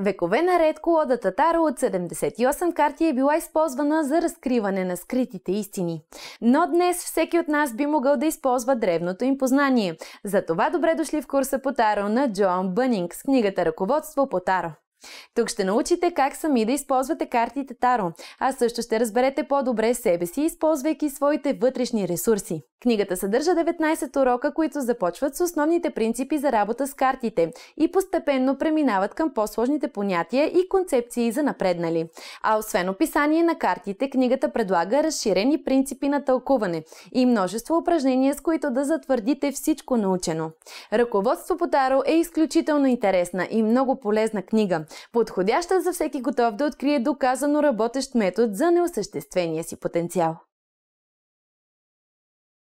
Векове наред колода Татаро от 78 карти е била използвана за разкриване на скритите истини. Но днес всеки от нас би могъл да използва древното им познание. Затова добре дошли в курса по Таро на Джоан Бънинг с книгата Ръководство по Таро. Тук ще научите как сами да използвате картите Таро, а също ще разберете по-добре себе си, използвайки своите вътрешни ресурси. Книгата съдържа 19 урока, които започват с основните принципи за работа с картите и постепенно преминават към по-сложните понятия и концепции за напреднали. А освен описание на картите, книгата предлага разширени принципи на тълкуване и множество упражнения, с които да затвърдите всичко научено. Ръководство по Таро е изключително интересна и много полезна книга, подходяща за всеки готов да открие доказано работещ метод за неосъществения си потенциал.